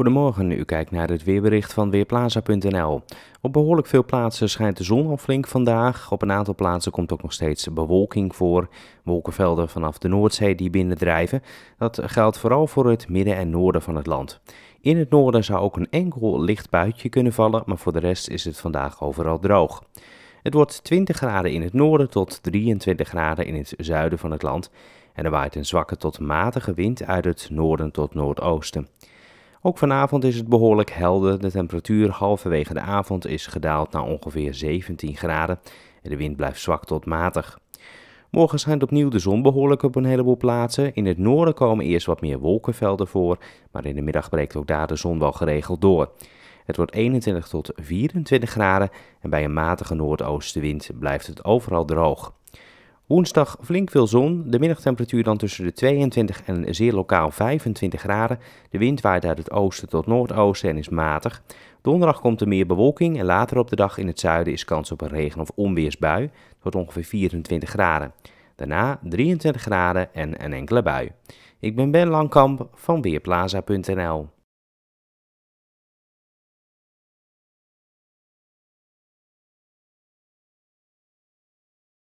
Goedemorgen, u kijkt naar het weerbericht van Weerplaza.nl. Op behoorlijk veel plaatsen schijnt de zon al flink vandaag. Op een aantal plaatsen komt ook nog steeds bewolking voor. Wolkenvelden vanaf de Noordzee die binnendrijven. Dat geldt vooral voor het midden en noorden van het land. In het noorden zou ook een enkel licht buitje kunnen vallen, maar voor de rest is het vandaag overal droog. Het wordt 20 graden in het noorden tot 23 graden in het zuiden van het land. En er waait een zwakke tot matige wind uit het noorden tot noordoosten. Ook vanavond is het behoorlijk helder. De temperatuur halverwege de avond is gedaald naar ongeveer 17 graden en de wind blijft zwak tot matig. Morgen schijnt opnieuw de zon behoorlijk op een heleboel plaatsen. In het noorden komen eerst wat meer wolkenvelden voor, maar in de middag breekt ook daar de zon wel geregeld door. Het wordt 21 tot 24 graden en bij een matige noordoostenwind blijft het overal droog. Woensdag flink veel zon, de middagtemperatuur dan tussen de 22 en zeer lokaal 25 graden. De wind waait uit het oosten tot noordoosten en is matig. Donderdag komt er meer bewolking en later op de dag in het zuiden is kans op een regen- of onweersbui. Het wordt ongeveer 24 graden. Daarna 23 graden en een enkele bui. Ik ben Ben Langkamp van Weerplaza.nl